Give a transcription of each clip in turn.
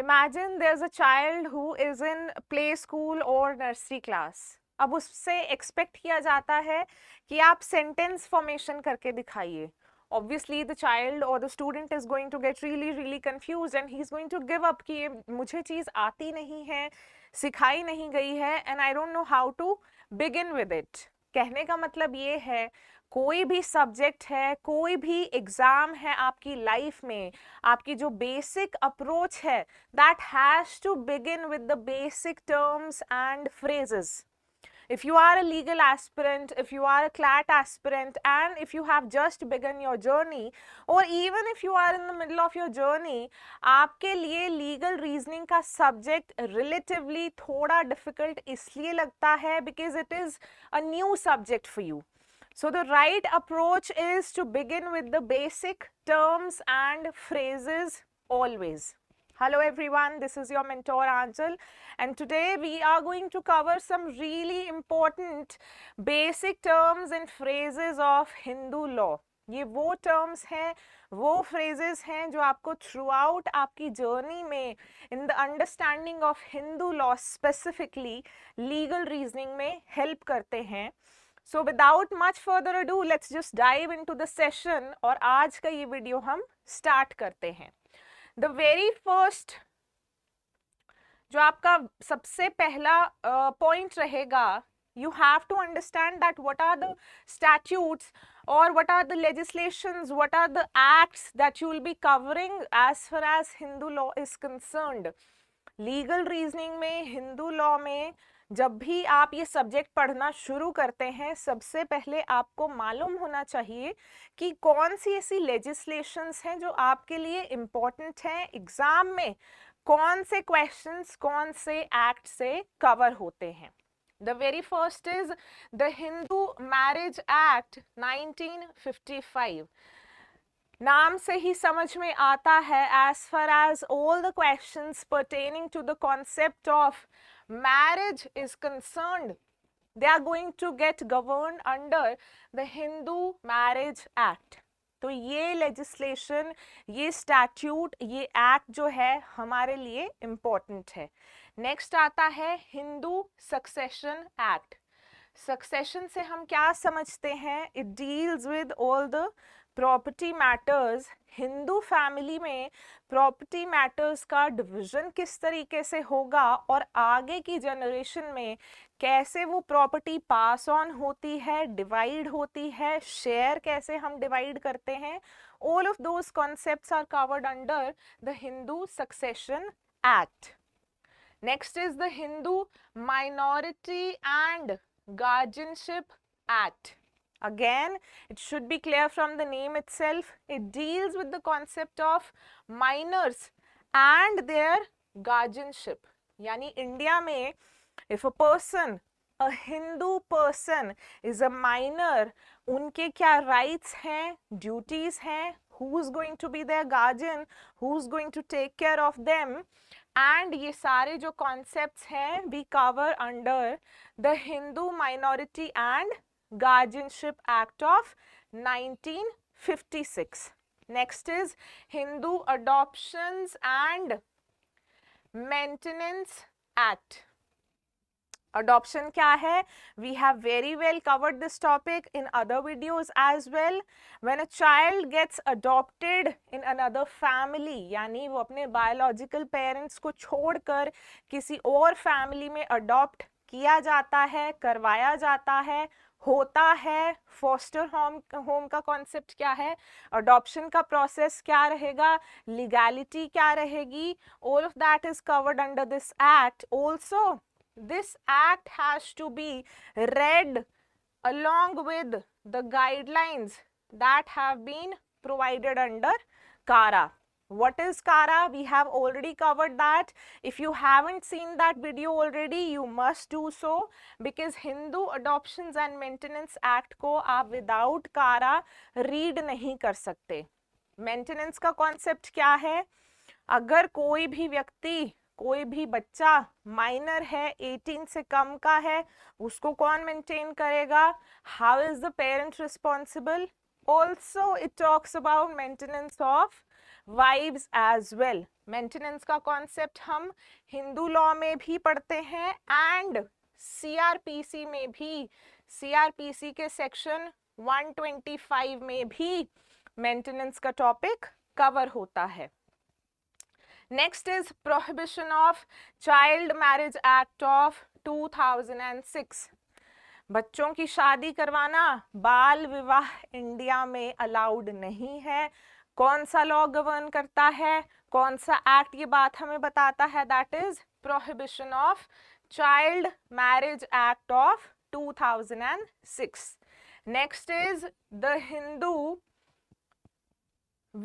There is a child who is in play school और nursery class अब उससे expect किया जाता है कि आप सेंटेंस फॉर्मेशन करके दिखाइए ऑब्वियसली द चाइल्ड और the student is going to get really really confuse and he is going to give up कि ये मुझे चीज़ आती नहीं है सिखाई नहीं गई है and I don't know how to begin with it कहने का मतलब ये है कोई भी सब्जेक्ट है कोई भी एग्जाम है आपकी लाइफ में आपकी जो बेसिक अप्रोच है that has to begin with the basic terms and phrases if you are a legal aspirant if you are a CLAT aspirant and if you have just begun your journey और even if you are in the middle of your journey आपके लिए legal reasoning का subject relatively थोड़ा difficult इसलिए लगता है because it is a new subject for you So the right approach is to begin with the basic terms and phrases always. Hello everyone, this is your mentor Angel and today we are going to cover some really important basic terms and phrases of Hindu law. ये वो terms हैं वो phrases हैं जो आपको throughout आपकी journey में in the understanding of Hindu law specifically legal reasoning में help करते हैं so, without much further ado, let's just dive into the session. आज का ये वीडियो हम The very first, the very first जो आपका सबसे पहला point uh, you have to understand that what are the statutes or what are the legislations what are the acts that you will be covering as far as hindu law is concerned legal reasoning mein hindu law mein जब भी आप ये subject पढ़ना शुरू करते हैं सबसे पहले आपको मालूम होना चाहिए कि कौन सी ऐसी लेजिस्लेशंस हैं जो आपके लिए इम्पोर्टेंट हैं एग्ज़ाम में कौन से क्वेश्चंस कौन से एक्ट से कवर होते हैं the very first is the Hindu marriage act 1955. नाम से ही समझ में आता है as far as all the questions pertaining to the concept of marriage is concerned, they are going to get governed under the Hindu Marriage Act. तो ये legislation ये स्टैट्यूट ये एक्ट जो है हमारे लिए इम्पोर्टेंट है नेक्स्ट आता है हिंदू सक्सेशन एक्ट सक्सेशन से हम क्या समझते हैं it deals with all the property matters Hindu family में प्रॉपर्टी मैटर्स का डिवीजन किस तरीके से होगा और आगे की जनरेशन में कैसे वो प्रॉपर्टी पास ऑन होती है डिवाइड होती है शेयर कैसे हम डिवाइड करते हैं all of those concepts are covered under the Hindu succession Act next is the Hindu Minority and Guardianship Act Again, it should be clear from the name itself. It deals with the concept of minors and their guardianship. Yani India mein if a person, a Hindu person is a minor, unke kya rights hain duties hain who is going to be their guardian, who is going to take care of them, and ye sare jo concepts hain we cover under the hindu minority and Guardianship Act of 1956 next is hindu adoptions and Maintenance Act adoption क्या है we have very well covered this topic in other videos as well when a child gets adopted in another family यानी वो अपने biological parents को कर किसी और family में अडॉप्ट किया जाता है करवाया जाता है होता है फॉस्टर होम होम का कॉन्सेप्ट क्या है अडोप्शन का प्रोसेस क्या रहेगा लीगैलिटी क्या रहेगी all of that is covered under this act also this act has to be read along with the guidelines that have been provided under CARA what is kara we have already covered that if you haven't seen that video already you must do so because hindu adoptions and maintenance act ko aap without kara read nahi kar sakte maintenance ka concept kya hai agar koi bhi vyakti कोई भी बच्चा minor है 18 से कम का है उसको कौन maintain करेगा how is the parent responsible also it talks about maintenance of wives as well maintenance का कॉन्सेप्ट हम हिंदू लॉ में भी पढ़ते हैं एंड सीआरपीसी में भी सीआरपीसी के सेक्शन 125 में भी मेंटेनेंस का टॉपिक कवर होता है next is Prohibition of Child Marriage Act of 2006 बच्चों की शादी करवाना बाल विवाह इंडिया में अलाउड नहीं है कौन सा लॉ गवर्न करता है कौन सा एक्ट ये बात हमें बताता है that is Prohibition of Child Marriage Act of 2006 next is the Hindu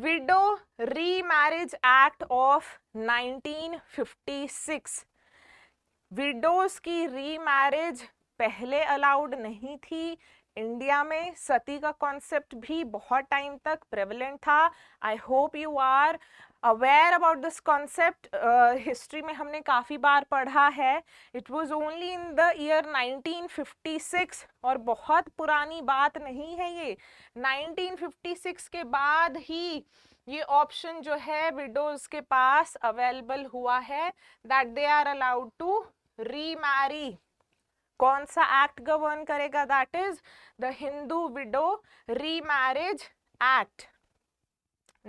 Widow Remarriage Act of 1956 widows की री मैरिज पहले अलाउड नहीं थी इंडिया में सती का कॉन्सेप्ट भी बहुत टाइम तक प्रेवलेंट था I hope you are aware about this concept history में हमने काफ़ी बार पढ़ा है it was only in the year 1956 और बहुत पुरानी बात नहीं है ये 1956 के बाद ही ये ऑप्शन जो है विडोज के पास अवेलेबल हुआ है that they are allowed to remarry कौन सा एक्ट गवर्न करेगा that is the Hindu widow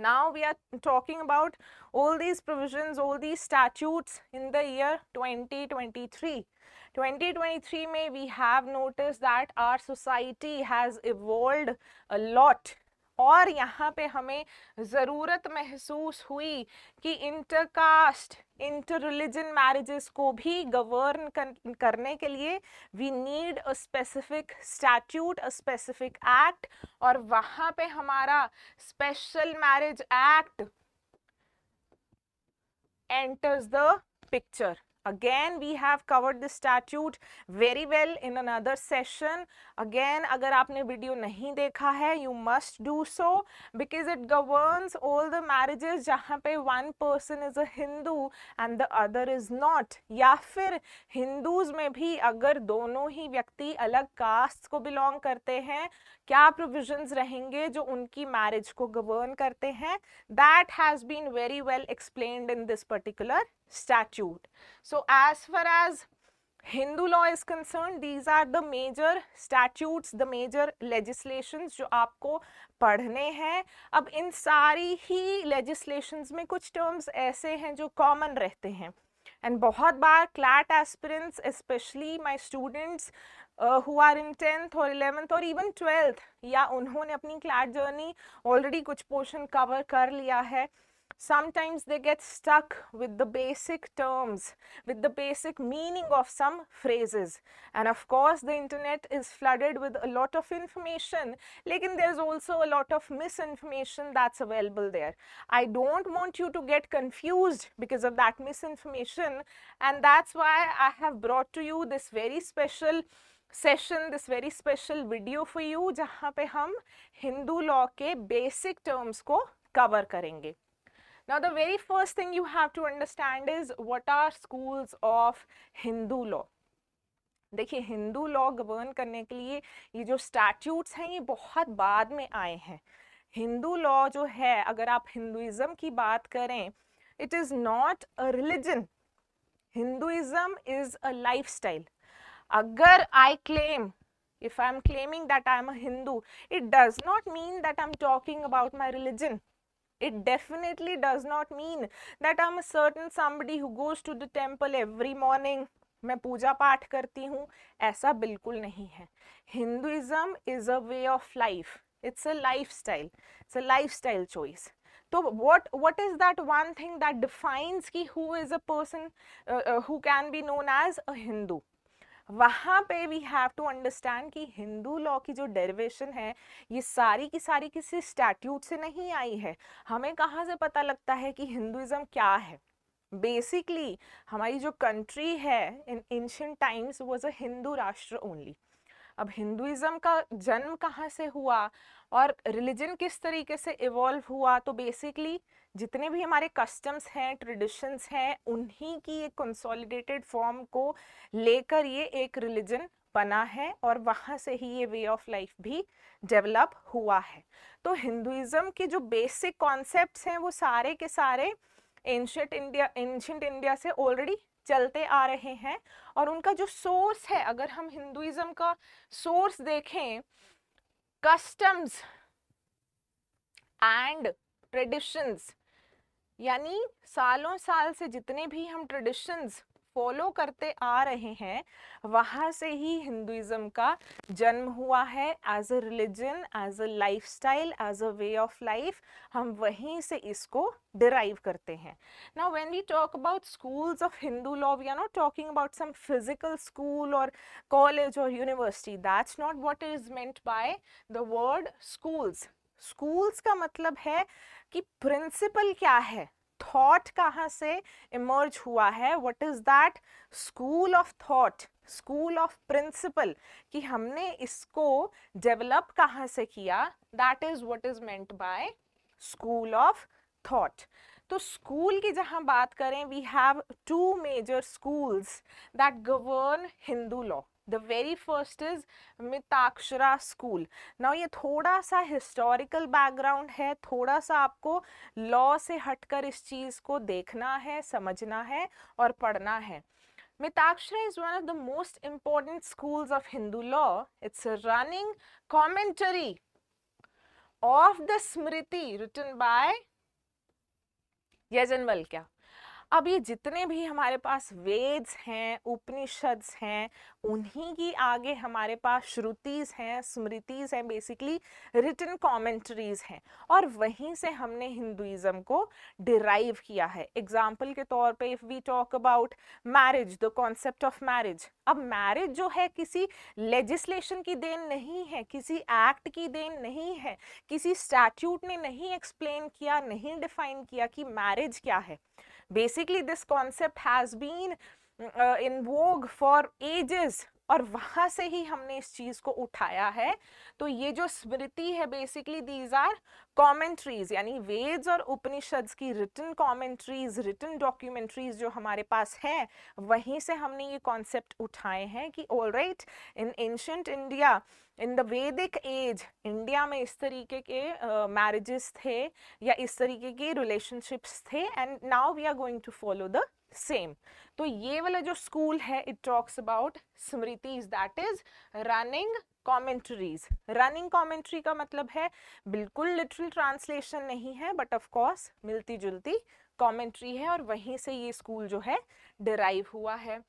now we are talking about all these provisions all these statutes in the year 2023 2023 may we have noticed that our society has evolved a lot और यहाँ पे हमें ज़रूरत महसूस हुई कि intercaste inter religion marriages को भी गवर्न कर, करने के लिए we need a specific statute a specific act और वहाँ पे हमारा Special Marriage Act enters the picture again we have covered the statute very well in another session again अगर आपने वीडियो नहीं देखा है you must do so because it governs all the marriages जहाँ पे one person is a Hindu and the other is not या फिर Hindus में भी अगर दोनों ही व्यक्ति अलग कास्ट को बिलोंग करते हैं क्या प्रोविजन रहेंगे जो उनकी मैरिज को गवर्न करते हैं that has been very well explained in this particular statute. So as far as Hindu law is concerned, these are the major statutes, the major legislations जो आपको पढ़ने हैं अब इन सारी ही legislations में कुछ terms ऐसे हैं जो common रहते हैं एंड बहुत बार CLAT aspirants specially my students who are in tenth और इलेवेंथ और इवन ट्वेल्थ या उन्होंने अपनी क्लैट जर्नी ऑलरेडी कुछ पोर्शन कवर कर लिया है sometimes they get stuck with the basic terms, with the basic meaning of some phrases. And of course, the internet is flooded with a lot of information. Lekin, there's also a lot of misinformation that's available there. I don't want you to get confused because of that misinformation. And that's why I have brought to you this very special session, this very special video for you, जहाँ पे हम Hindu law के basic terms को cover करेंगे now the very first thing you have to understand is what are schools of hindu law देखिए Hindu law govern करने के लिए ये जो स्टैट्यूट्स हैं ये बहुत बाद में आए हैं हिंदू लॉ जो है अगर आप हिंदुइज्म की बात करें it is not a religion Hinduism is a lifestyle अगर I claim if I am claiming that I am a Hindu it does not mean that I am talking about my religion it definitely does not mean that i'm a certain somebody who goes to the temple every morning मैं पूजा पाठ करती हूँ ऐसा बिल्कुल नहीं है Hinduism is a way of life it's a lifestyle it's a lifestyle choice तो what what is that one thing that defines की who is a person who can be known as a Hindu वहाँ पे we have to understand कि Hindu law की जो derivation है ये सारी की सारी किसी स्टैट्यूट से नहीं आई है हमें कहाँ से पता लगता है कि हिंदुज़म क्या है बेसिकली हमारी जो कंट्री है in ancient times was a Hindu Rashtra only अब हिंदुज़म का जन्म कहाँ से हुआ और रिलीजन किस तरीके से इवॉल्व हुआ तो बेसिकली जितने भी हमारे कस्टम्स हैं ट्रेडिशंस हैं उन्हीं की एक कंसोलिडेटेड फॉर्म को लेकर ये एक रिलीजन बना है और वहाँ से ही ये वे ऑफ लाइफ भी डेवलप हुआ है तो हिंदुज़म के जो बेसिक कॉन्सेप्ट हैं वो सारे के सारे एंशंट इंडिया एंशंट इंडिया से ऑलरेडी चलते आ रहे हैं और उनका जो सोर्स है अगर हम हिंदुज़म का सोर्स देखें कस्टम्स एंड ट्रेडिशंस यानी सालों साल से जितने भी हम ट्रेडिशंस फॉलो करते आ रहे हैं वहाँ से ही हिंदुज़म का जन्म हुआ है as a religion as a lifestyle as a way of life हम वहीं से इसको डिराइव करते हैं ना when we talk about schools of Hindu law we are not talking about some physical school और कॉलेज और university that's not what is meant by the word schools schools का मतलब है कि प्रिंसिपल क्या है थॉट कहाँ से इमर्ज हुआ है what is that school of thought school of principle कि हमने इसको डेवलप कहाँ से किया that is what is meant by school of thought तो स्कूल की जहाँ बात करें we have two major schools that govern Hindu law the very first is Mitakshara school now ये थोड़ा सा हिस्टोरिकल बैकग्राउंड है थोड़ा सा आपको लॉ से हटकर इस चीज़ को देखना है समझना है और पढ़ना है Mitakshara is one of the most important school of Hindu law it's running commentary of the Smriti written by यजन क्या अब ये जितने भी हमारे पास वेद्स हैं उपनिषद हैं उन्हीं की आगे हमारे पास श्रुतिज हैं स्मृतिज हैं बेसिकली रिटन कॉमेंट्रीज हैं और वहीं से हमने हिंदुइज्म को डिराइव किया है एग्जाम्पल के तौर पे if we talk about marriage the concept of marriage अब मैरिज जो है किसी लेजिस्लेशन की देन नहीं है किसी एक्ट की देन नहीं है किसी स्टैट्यूट ने नहीं एक्सप्लेन किया नहीं डिफाइन किया कि मैरिज क्या है Basically, this concept has been uh, in vogue for ages और वहां से ही हमने इस चीज़ को उठाया है तो ये जो स्मृति है बेसिकली दीज आर कॉमेंट्रीज यानी वेद्स और उपनिषद की रिटन कॉमेंट्रीज रिटन डॉक्यूमेंट्रीज जो हमारे पास है वहीं से हमने ये कॉन्सेप्ट उठाए हैं कि all right in ancient India in the Vedic age India में इस तरीके के मैरिजेस uh, थे या इस तरीके के रिलेशनशिप्स थे and now we are going to follow the same तो ये वाला जो स्कूल है it talks about Smritis that is running commentaries running commentary का मतलब है बिल्कुल लिटरल ट्रांसलेशन नहीं है बट ऑफकोर्स मिलती जुलती कॉमेंट्री है और वहीं से ये स्कूल जो है डिराइव हुआ है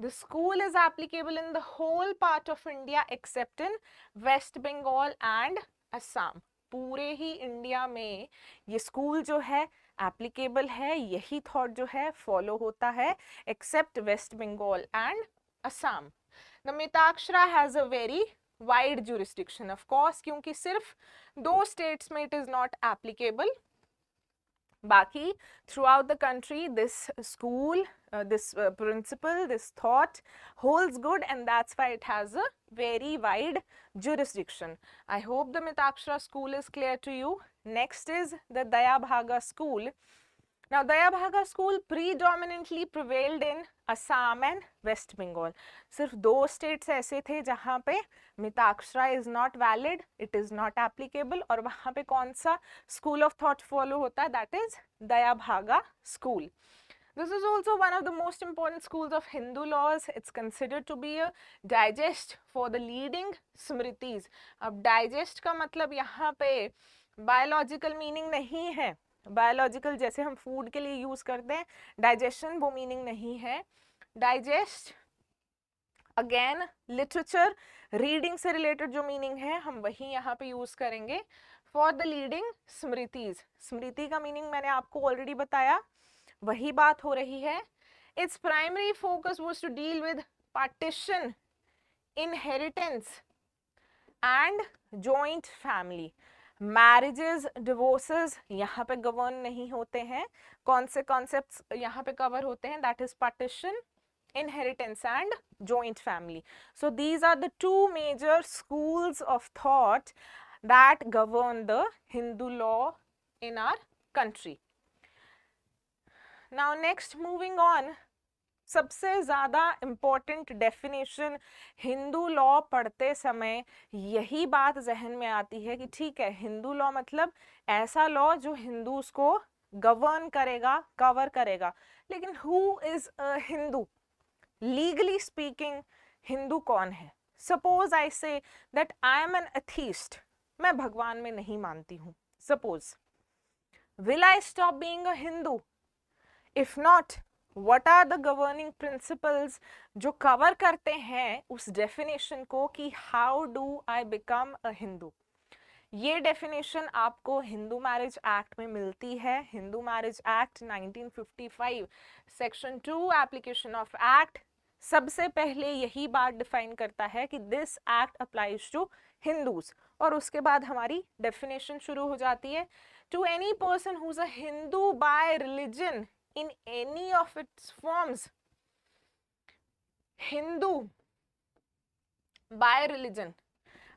the school is applicable in the whole part of India except in West Bengal and Assam. पूरे ही इंडिया में ये स्कूल जो है एप्लीकेबल है यही थॉट जो है फॉलो होता है एक्सेप्ट वेस्ट बंगाल एंड असम नमिताक्षरा has a very wide jurisdiction of course क्योंकि सिर्फ दो स्टेट्स में इट इज़ नॉट एप्लीकेबल बाकी throughout the country this school uh, this uh, principle, this thought holds good and that's why it has a very wide jurisdiction. I hope the Mitakshara school is clear to you. Next is the Dayabhaga school. Now, Dayabhaga school predominantly prevailed in Assam and West Bengal. sirf do states aise the jahan pe Mitakshara is not valid, it is not applicable aur वहाँ pe कौन सा school of thought follow hota that is Dayabhaga school. This is also one of the most important schools of Hindu laws. It's considered to be a digest for the leading smritis. अब digest का मतलब यहाँ पे biological meaning नहीं है Biological जैसे हम food के लिए use करते हैं digestion वो meaning नहीं है Digest again literature reading से related जो meaning है हम वही यहाँ पे use करेंगे For the leading smritis. Smriti का meaning मैंने आपको already बताया वही बात हो रही है its primary focus was to deal with partition inheritance and joint family marriages divorces यहाँ पे govern नहीं होते हैं कौन से concepts यहाँ पे cover होते हैं that is partition inheritance and joint family so these are the two major schools of thought that govern the hindu law in our country now next moving on सबसे ज़्यादा इम्पोर्टेंट डेफिनेशन हिंदू लॉ पढ़ते समय यही बात जहन में आती है कि ठीक है हिंदू लॉ मतलब ऐसा लॉ जो हिंदू को गवर्न करेगा कवर करेगा लेकिन who is Hindu legally speaking Hindu कौन है suppose I say that I am an atheist मैं भगवान में नहीं मानती हूँ suppose will I stop being Hindu if not what are the governing principles जो कवर करते हैं उस डेफिनेशन को कि how do I become a Hindu ये डेफिनेशन आपको हिंदू मैरिज एक्ट में मिलती है हिंदू marriage act 1955 section two application of act सबसे पहले यही बात डिफाइन करता है कि this act applies to Hindus और उसके बाद हमारी डेफिनेशन शुरू हो जाती है to any person who's a Hindu by religion in any of its forms hindu by religion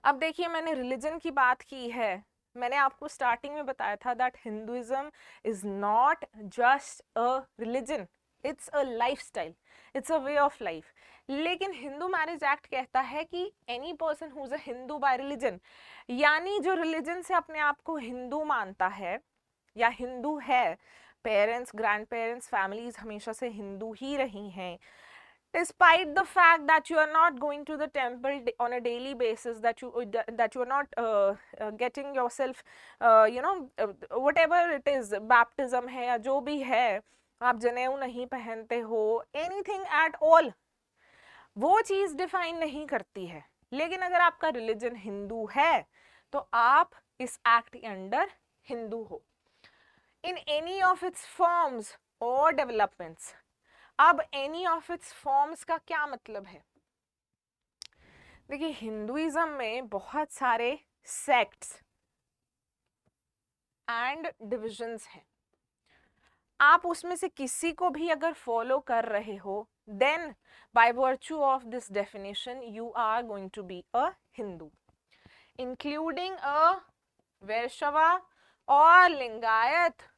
अब देखिए मैंने रिलीजन की बात की है मैंने आपको स्टार्टिंग में बताया था that Hinduism is not just a religion it's a lifestyle it's a way of life लेकिन हिंदू मैरिज एक्ट कहता है कि any person who is a Hindu by religion यानी जो रिलीजन से अपने आप को हिंदू मानता है या हिंदू है पेरेंट्स ग्रैंड पेरेंट्स फैमिलीज हमेशा से हिंदू ही रही हैं despite the fact that you are not going to the temple on a daily basis that you that you are not uh, uh, getting yourself uh, you know uh, whatever it is baptism hai ya jo bhi hai आप जनेऊ नहीं पहनते हो anything at all वो चीज़ define नहीं करती है लेकिन अगर आपका religion हिंदू है तो आप इस act के अंडर हिंदू हो in any of its forms और डेवलपमेंट्स अब एनी ऑफ इट्स फॉर्म्स का क्या मतलब है देखिए हिंदुइज्म में बहुत सारे सेक्ट्स एंड डिविजन्स हैं आप उसमें से किसी को भी अगर फॉलो कर रहे हो then by virtue of this definition you are going to be a Hindu including a Vaishnava और लिंगायत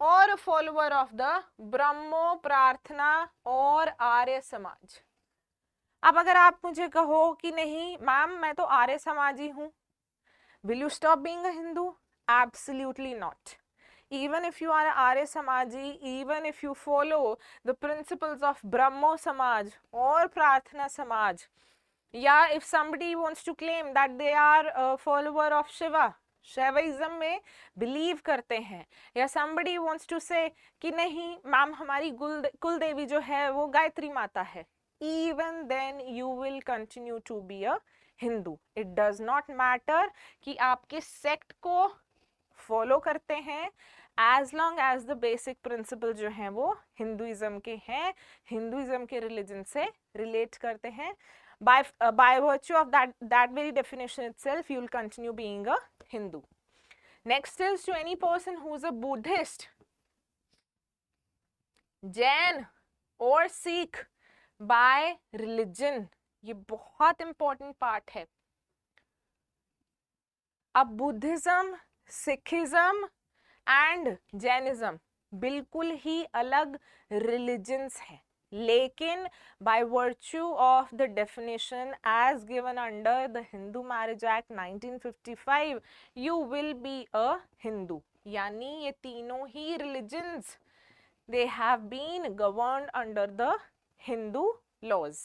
और फॉलोअर ऑफ द ब्रह्मो प्रार्थना और आर्य समाज अब अगर आप मुझे कहो कि नहीं मैम मैं तो आर्य समाज ही हूँ will you stop being Hindu absolutely not even if you are Arya Samaji, even if you follow the principles of Brahmo Samaj or Prarthana Samaj, yeah, if somebody wants to claim that they are a follower of Shiva, Shaivism में believe करते हैं या somebody wants to से कि नहीं ma'am हमारी कुल देवी जो है वो गायत्री माता है even then you will continue to be a Hindu it does not matter कि आप किस सेक्ट को फॉलो करते हैं as long as the basic principle जो हैं वो हिंदुइज्म के हैं हिंदुइज्म के रिलीजन से रिलेट करते हैं by by virtue of that that very definition itself you will continue being a Hindu. Next is to any person who is a Buddhist, Jain or Sikh by religion. ये बहुत important part है अब Buddhism Sikhism and Jainism बिल्कुल ही अलग religions हैं लेकिन by virtue of the definition as given under the Hindu marriage act 1955 you will be a Hindu यानी ये तीनों ही religions they have been govern under the Hindu laws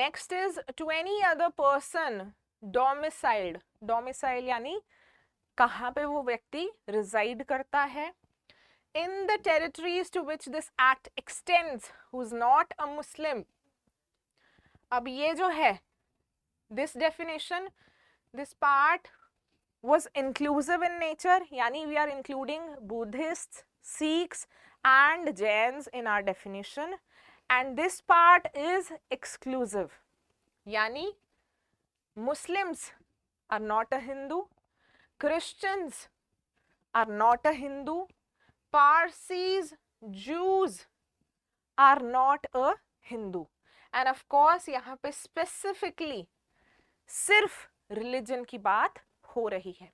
next is to any other person domiciled domicile यानी कहाँ पे वो व्यक्ति resided करता है in the territories to which this act extends who is not a Muslim. अब ये जो है this definition, this part was inclusive in nature यानी we are including Buddhists, Sikhs and Jains in our definition and this part is exclusive यानी Muslims are not a Hindu, Christians are not a Hindu, Parsis, Jews are not a Hindu. And of course, यहाँ पे specifically सिर्फ religion की बात हो रही है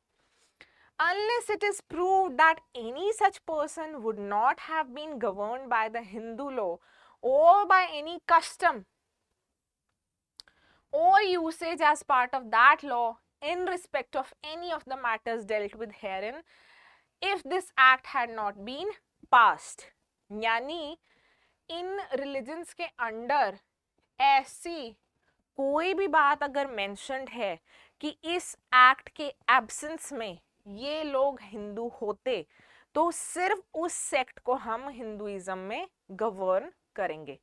unless it is proved that any such person would not have been governed by the Hindu law or by any custom or usage as part of that law in respect of any of the matters dealt with herein, if this act had not been passed यानी इन religions के under ऐसी कोई भी बात अगर mentioned है कि इस एक्ट के एब्सेंस में ये लोग हिंदू होते तो सिर्फ उस सेक्ट को हम हिंदुइज्म में गवर्न करेंगे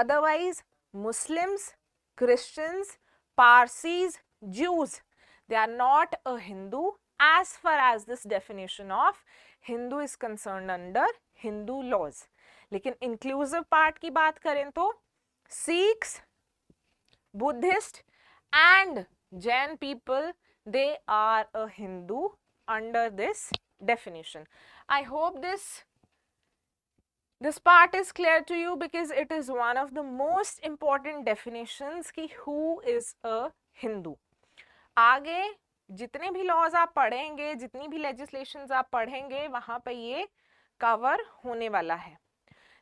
otherwise Muslims Christians Parsis Jews they are not a Hindu as far as this definition of Hindu is concerned under Hindu laws. लेकिन inclusive part की बात करें तो Sikhs, Buddhist and Jain people they are a Hindu under this definition. I hope this this part is clear to you because it is one of the most important definitions ki who is a Hindu. आगे जितने भी laws आप पढ़ेंगे जितनी भी legislation आप पढ़ेंगे वहाँ पर ये कवर होने वाला है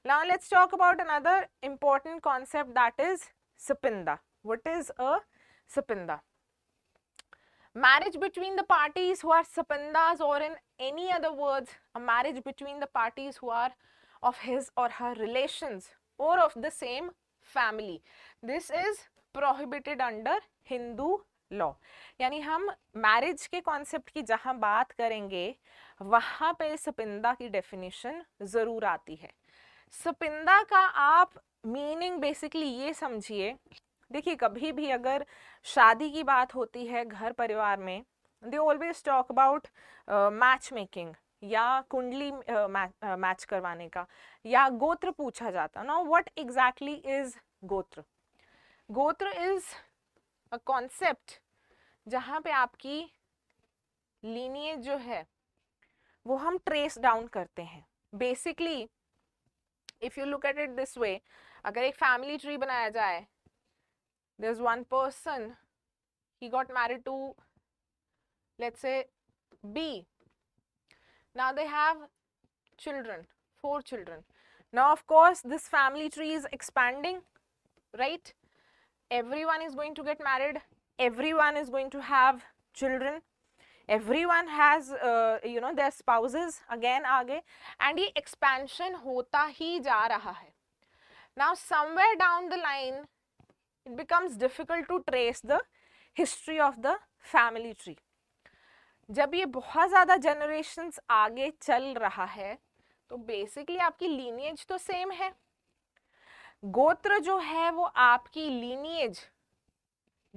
now let's talk about another important concept that is sapinda what is a sapinda marriage between the parties who are sapindas or in any other words a marriage between the parties who are of his or her relations or of the same family this is prohibited under hindu law यानी हम marriage के concept की जहाँ बात करेंगे वहाँ पे सपिंदा की डेफिनेशन ज़रूर आती है सपिंदा का आप मीनिंग बेसिकली ये समझिए देखिए कभी भी अगर शादी की बात होती है घर परिवार में they always talk about match making या कुंडली मैच uh, uh, करवाने का या गोत्र पूछा जाता ना व्हाट एग्जैक्टली इज गोत्र गोत्र इज कॉन्सेप्ट जहां पे आपकी लीनिएज जो है वो हम ट्रेस डाउन करते हैं basically if you look at it this way अगर एक फैमिली ट्री बनाया जाए देर इज वन पर्सन ही got married to let's say B now they have children four children now of course this family tree is expanding right everyone is going to get married everyone is going to have children everyone has you know their spouses again आगे and ये expansion होता ही जा रहा है now somewhere down the line it becomes difficult to trace the history of the family tree जब ये बहुत ज़्यादा जनरेशन्स आगे चल रहा है तो बेसिकली आपकी लीनिएज तो सेम है गोत्र जो है वो आपकी लीनिएज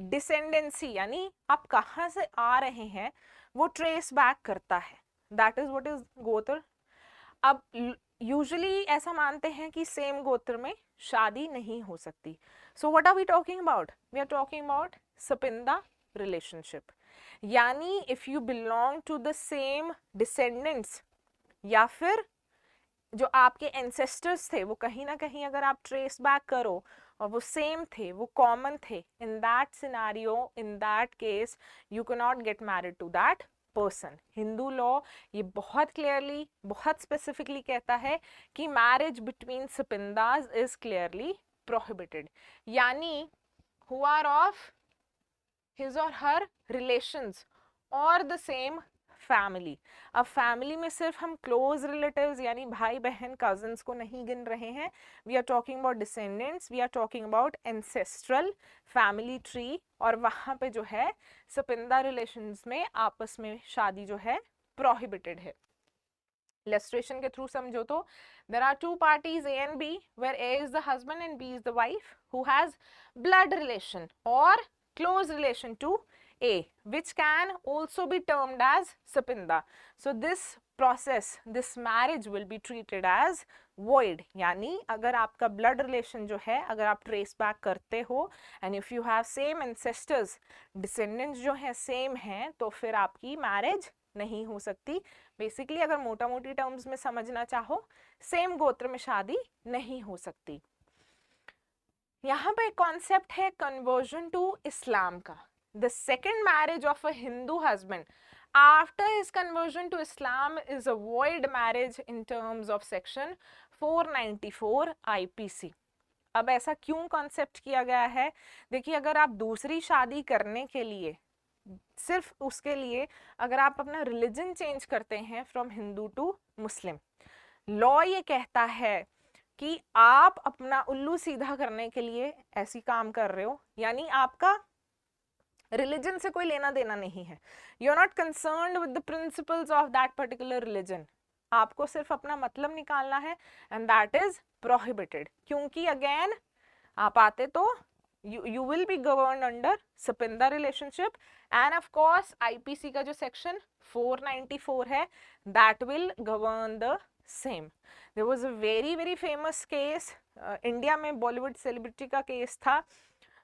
डिसेंडेंसी यानी आप कहाँ से आ रहे हैं वो ट्रेस बैक करता है दैट इज वट इज गोत्र अब यूजली ऐसा मानते हैं कि सेम गोत्र में शादी नहीं हो सकती so what are we talking about we are talking about sapinda relationship यानी if you belong to the same descendants या फिर जो आपके एंसेस्टर्स थे वो कहीं ना कहीं अगर आप ट्रेस बैक करो और वो सेम थे वो कॉमन थे in that scenario in that case you can not get married to that person Hindu law ये बहुत क्लियरली बहुत स्पेसिफिकली कहता है कि marriage between sapindas is clearly prohibited यानी हु आर ऑफ हिज और हर रिलेशंस और द सेम फैमिली अब फैमिली में सिर्फ हम क्लोज रिलेटिव यानी भाई बहन कजन्स को नहीं गिन रहे हैं we are talking about descendants we are talking about ancestral family tree और वहाँ पे जो है सपिंदा रिलेशन में आपस में शादी जो है प्रोहिबिटेड है लेस्ट्रेशन के थ्रू समझो तो there are two parties A and B where A is the husband and B is the wife who has blood relation और close relation to A, which can also be termed as Sapinda. So, this process, this marriage will be treated as void. Yani, agar आपका blood relation jo hai, agar आप trace back karte ho, and if you have same ancestors, descendants jo hai same hai, to fir आपकी marriage नहीं हो सकती basically अगर मोटा मोटी terms में समझना चाहो सेम गोत्र में शादी नहीं हो सकती यहाँ पे एक कॉन्सेप्ट है कन्वर्जन टू इस्लाम का the second marriage of a Hindu husband after his conversion to Islam is a void marriage in terms of section 494 IPC. अब ऐसा क्यों कॉन्सेप्ट किया गया है देखिए अगर आप दूसरी शादी करने के लिए सिर्फ उसके लिए अगर आप अपना रिलीजन चेंज करते हैं from Hindu to Muslim law ये कहता है कि आप अपना उल्लू सीधा करने के लिए ऐसी काम कर रहे हो यानी आपका रिलीजन से कोई लेना देना नहीं है you are not concern with the principles of that particular religion आपको सिर्फ अपना मतलब निकालना है एंड दैट इज प्रोहिबिटेड क्योंकि अगेन आप आते तो you will be govern under sapinda relationship and of course I P का जो सेक्शन फोर नाइन्टी है that will govern the same there was a very very famous case India में Bollywood celebrity का case था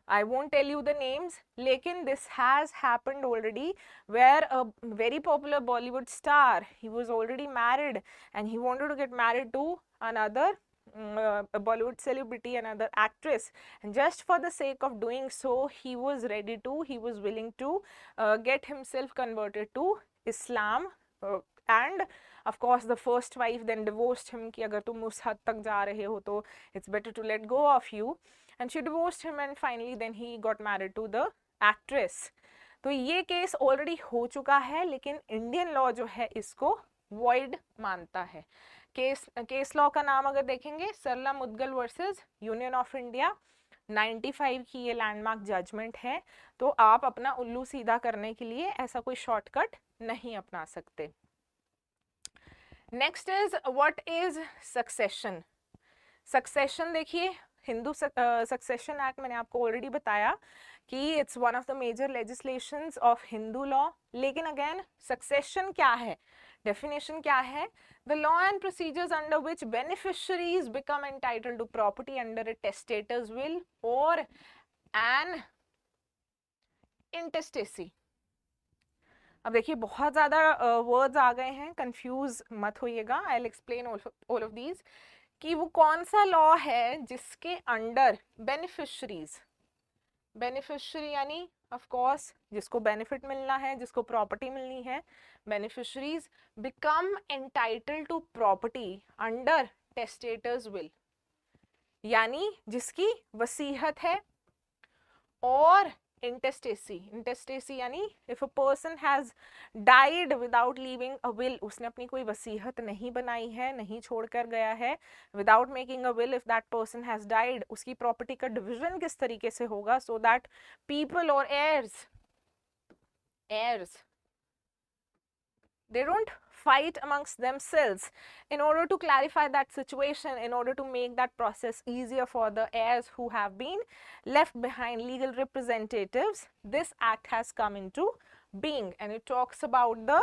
I won't tell you the names, lekin this has happened already where a very popular Bollywood star, he was already married and he wanted to get married to another mm, uh, a Bollywood celebrity, another actress and just for the sake of doing so, he was ready to, he was willing to uh, get himself converted to Islam uh, and of course the first wife then divorced him ki agar tum us had tak ja rahe ho to it's better to let go of you. And she divorced him and finally then he got married to the actress तो ये case already हो चुका है लेकिन Indian law जो है इसको void मानता है केस केस लॉ का नाम अगर देखेंगे Sarla Mudgal versus union of India 95 की ये लैंडमार्क जजमेंट है तो आप अपना उल्लू सीधा करने के लिए ऐसा कोई शॉर्टकट नहीं अपना सकते next is what is succession succession देखिए हिंदू सक्सेशन एक्ट मैंने आपको ऑलरेडी बताया कि it's one of the major legislation of Hindu law लेकिन अगेन सक्सेशन क्या है डेफिनेशन क्या है the law and procedures under which beneficiaries become entitle to property under a testator's will और एन इंटेस्टेसी अब देखिए बहुत ज़्यादा वर्ड्स uh, आ गए हैं कंफ्यूज मत होइएगा I'll explain all of these कि वो कौन सा लॉ है जिसके अंडर बेनिफिशरीज बेनिफिशरी यानी ऑफ कोर्स जिसको बेनिफिट मिलना है जिसको प्रॉपर्टी मिलनी है beneficiaries become entitle to property under testator's will यानी जिसकी वसीहत है और इंटेस्टेसी इंटेस्टेसी यानी if a person has died without leaving a will उसने अपनी कोई वसीहत नहीं बनाई है नहीं छोड़कर गया है without making a will if that person has died उसकी प्रॉपर्टी का डिविजन किस तरीके से होगा सो दैट पीपल और heirs heirs they don't fight amongst themselves in order to clarify that situation, in order to make that process easier for the heirs who have been left behind legal representatives. This act has come into being and it talks about the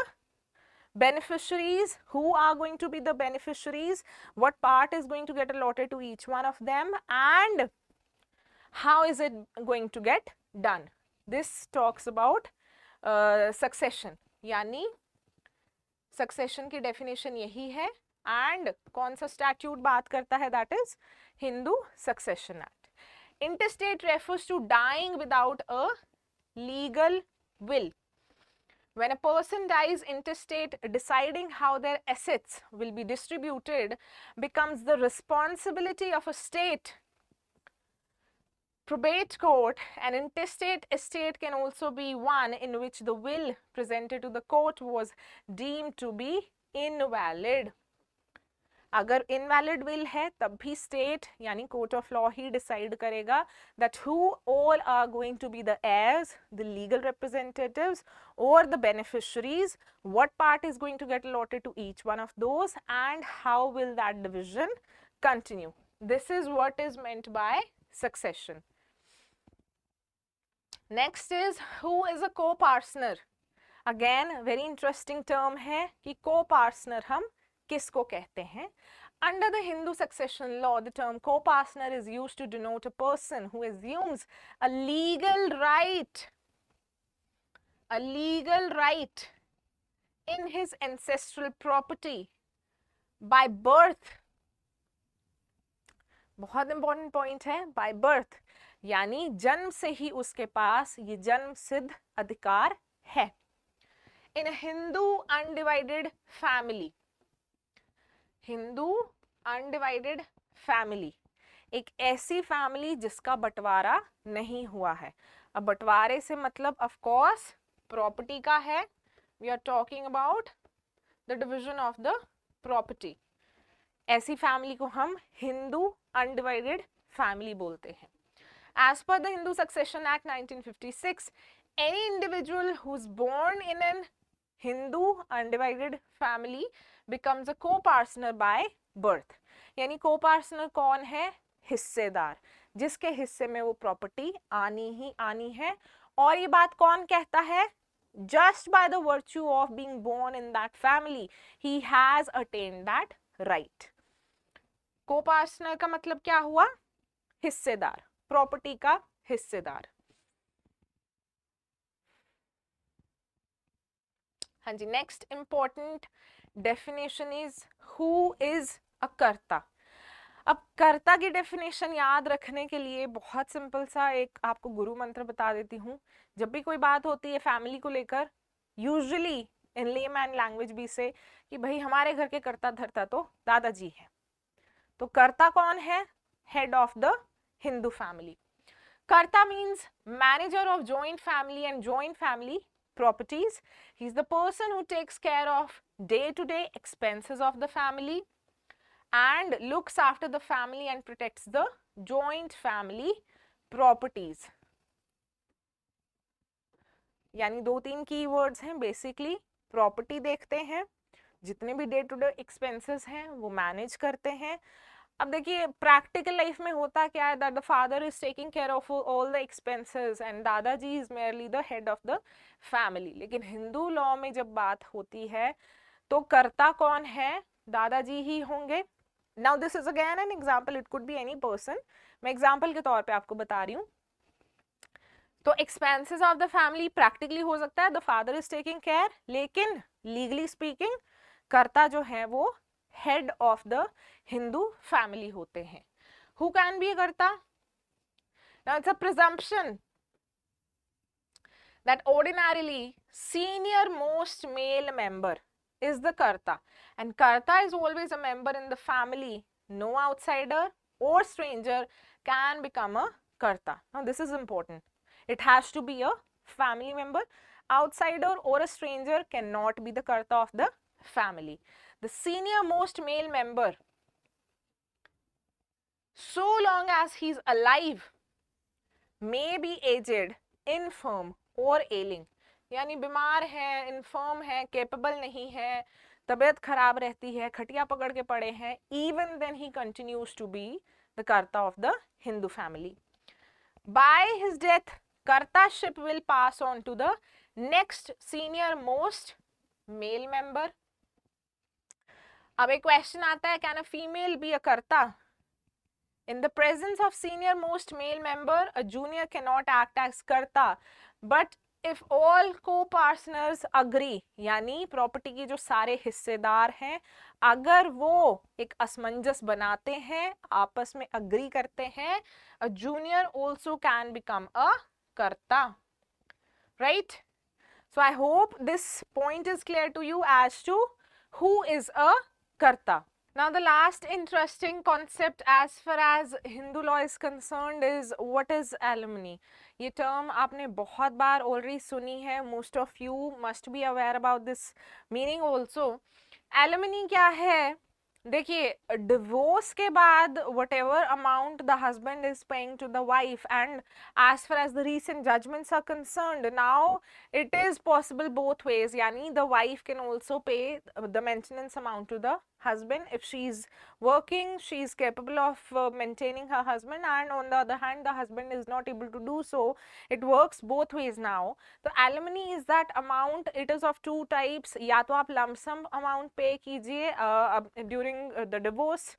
beneficiaries, who are going to be the beneficiaries, what part is going to get allotted to each one of them and how is it going to get done. This talks about uh, succession, yani succession की definition यही है and कौन सा statute बात करता है that is Hindu succession act interstate refers to dying without a legal will when a person dies interstate deciding how their assets will be distributed becomes the responsibility of a state probate court an intestate estate can also be one in which the will presented to the court was deemed to be invalid agar invalid will hai tab bhi state yani court of law he decide karega that who all are going to be the heirs the legal representatives or the beneficiaries what part is going to get allotted to each one of those and how will that division continue this is what is meant by succession Next is who is a a coparcener again very interesting term है कि को partner हम किसको Under the Hindu succession law, the term co-partner is used to denote a person who assumes a legal right, a legal right in his ancestral property by birth. बहुत important point है by birth. यानी जन्म से ही उसके पास ये जन्म सिद्ध अधिकार है in Hindu undivided family Hindu undivided family एक ऐसी फैमिली जिसका बंटवारा नहीं हुआ है अब बंटवारे से मतलब ऑफ कोर्स प्रॉपर्टी का है we are talking about the division of the property ऐसी फैमिली को हम हिंदू अनडिवाइडेड फैमिली बोलते हैं As per the Hindu Succession Act 1956, any individual who's born in an Hindu undivided family becomes a co partner by birth. यानी co partner कौन है हिस्सेदार जिसके हिस्से में वो property आनी ही आनी है और ये बात कौन कहता है just by the virtue of being born in that family he has attained that right co-partner का मतलब क्या हुआ हिस्सेदार प्रॉपर्टी का हिस्सेदार हाँ जी next important definition is who is a karta अब कर्ता की डेफिनेशन याद रखने के लिए बहुत सिंपल सा एक आपको गुरु मंत्र बता देती हूँ जब भी कोई बात होती है फैमिली को लेकर यूजुअली इन मैन लैंग्वेज भी से कि भाई हमारे घर के कर्ता धरता तो दादाजी है तो कर्ता कौन है head of the Hindu family. Karta means manager of joint family and joint family properties. He's the person who takes care of day-to-day -day expenses of the family and looks after the family and protects the joint family properties. यानी दो तीन keywords हैं basically property देखते हैं जितने भी day to day expenses हैं वो मैनेज करते हैं अब देखिए प्रैक्टिकल लाइफ में होता क्या है that the father is taking care of all the expenses and दादाजी is merely the head of the family लेकिन हिंदू लॉ में जब बात होती है तो करता कौन है दादाजी ही होंगे now this is again an example it could be any person मैं एग्जाम्पल के तौर पे आपको बता रही हूँ तो expenses of the family practically हो सकता है the father is taking care लेकिन लीगली स्पीकिंग करता जो है वो Head of the Hindu family, होते हैं who can be karta Now it's a presumption that ordinarily senior most male member is the karta and karta is always a member in the family no outsider or stranger can become a karta now this is important it has to be a family member outsider or a stranger cannot be the karta of the family the senior most male member so long as he is alive may be aged infirm or ailing यानी बीमार है inform है capable नहीं है तबीयत खराब रहती है खटिया पकड़ के पड़े हैं even then he continues to be the karta of the Hindu family by his death kartaship will pass on to the next senior most male member अब एक क्वेश्चन आता है can a female be a karta the presence of senior most male member a junior can not act as karta but if all copartners agree यानी property की जो सारे हिस्सेदार हैं अगर वो एक असमंजस बनाते हैं आपस में अग्री करते हैं a junior also can become a karta right so I hope this point is clear to you as to who is a karta. Now the last interesting concept as far as Hindu law is concerned is what is alimony. ye term aapne bahut bar already suni hai most of you must be aware about this meaning also. Alimony kya hai देखिए divorce के बाद whatever amount the husband is paying to the wife and as far as the recent judgments are concern now it is possible both ways यानी the wife can also pay the maintenance amount to the husband. If she is working, she is capable of uh, maintaining her husband and on the other hand, the husband is not able to do so. It works both ways now. The alimony is that amount, it is of two types. Ya तो आप lump sum amount pay कीजिए uh, during uh, the divorce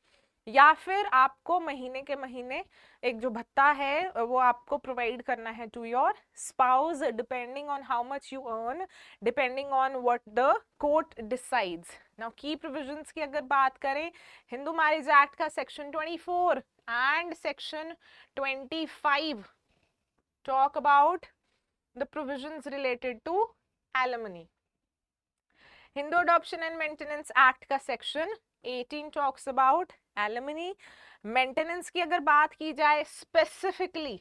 या फिर आपको महीने के महीने एक जो भत्ता है वो आपको प्रोवाइड करना है to your spouse depending on how much you earn depending on what the court decides now की प्रोविजंस की अगर बात करें हिंदू मैरिज एक्ट का section 24 and section 25 talk about the provisions related to alimony Hindu adoption and maintenance act का section 18 talks about alimony maintenance की अगर बात की जाए specifically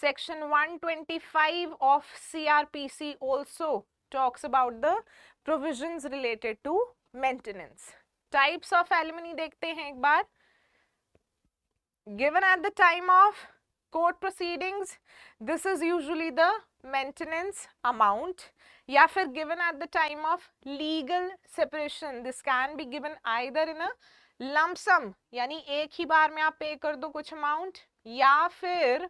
section 125 of CrPC also talks about the provisions related to maintenance types of alimony देखते हैं एक बार given at the time of court proceedings this is usually the maintenance amount या फिर given at the time of legal separation this can be given either in a lump sum यानी एक ही बार में आप पे कर दो कुछ अमाउंट या फिर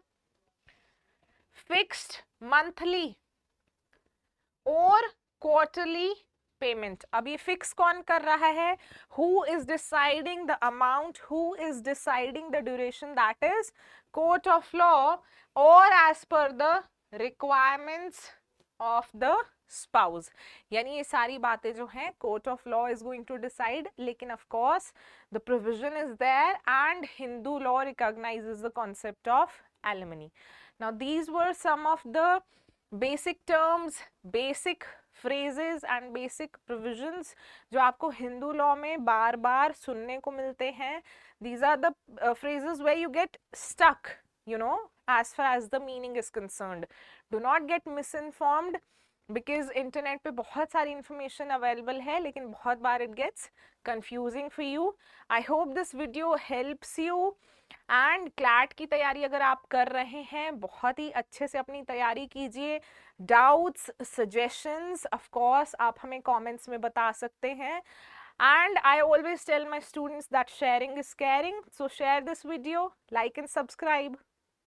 फिक्स्ड मंथली और क्वार्टरली पेमेंट अब ये फिक्स कौन कर रहा है who is deciding the amount who is deciding the duration that is court of law और as per the requirements of the spouse यानी ये सारी बातें जो हैं court of law is going to decide लेकिन of course the provision is there and Hindu law recognises the concept of alimony now these were some of the basic terms basic phrases and basic provisions जो आपको Hindu law में बार बार सुनने को मिलते हैं these are the phrases way you get stuck you know as far as the meaning is concern do not get misinformed because internet पे बहुत सारी इंफॉर्मेशन अवेलेबल है लेकिन बहुत बार it gets confusing for you I hope this video helps you and CLAT की तैयारी अगर आप कर रहे हैं बहुत ही अच्छे से अपनी तैयारी कीजिए डाउट्स सजेशंस ऑफ कोर्स आप हमें कमेंट्स में बता सकते हैं and I always tell my students that sharing is caring so share this video like and subscribe